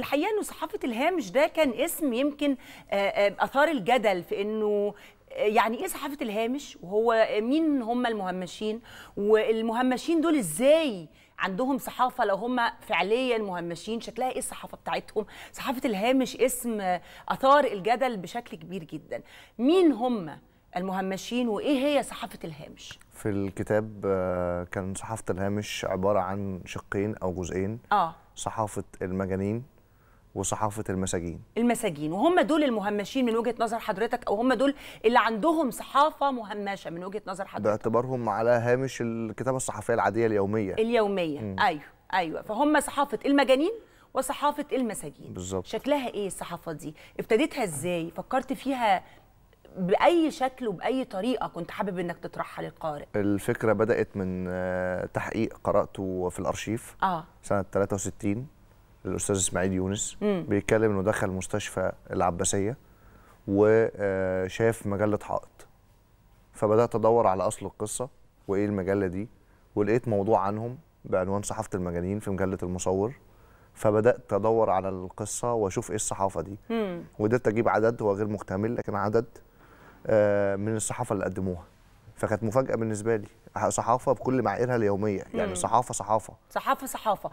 الحقيقه انه صحافه الهامش ده كان اسم يمكن آه، آه، اثار الجدل في انه آه، يعني ايه صحافه الهامش وهو مين هم المهمشين والمهمشين دول ازاي عندهم صحافه لو هم فعليا مهمشين شكلها ايه الصحافه بتاعتهم صحافه الهامش اسم اثار الجدل بشكل كبير جدا مين هم المهمشين وايه هي صحافه الهامش في الكتاب كان صحافه الهامش عباره عن شقين او جزئين اه صحافه المجانين وصحافه المساجين المساجين وهم دول المهمشين من وجهه نظر حضرتك او هم دول اللي عندهم صحافه مهمشه من وجهه نظر حضرتك باعتبارهم على هامش الكتابه الصحفيه العاديه اليوميه اليوميه م. ايوه ايوه فهم صحافه المجانين وصحافه المساجين بالظبط شكلها ايه الصحافه دي ابتديتها ازاي فكرت فيها باي شكل وباي طريقه كنت حابب انك تطرحها للقارئ الفكره بدات من آه، تحقيق قراته في الارشيف اه سنه 63 الاستاذ اسماعيل يونس مم. بيتكلم انه دخل مستشفى العباسيه وشاف مجله حائط فبدات ادور على اصل القصه وايه المجله دي ولقيت موضوع عنهم بعنوان صحافه المجانين في مجله المصور فبدات ادور على القصه واشوف ايه الصحافه دي وقدرت اجيب عدد هو غير مكتمل لكن عدد آه، من الصحافه اللي قدموها فكانت مفاجاه بالنسبه لي صحافه بكل معاييرها اليوميه يعني صحافه صحافه صحافه صحافه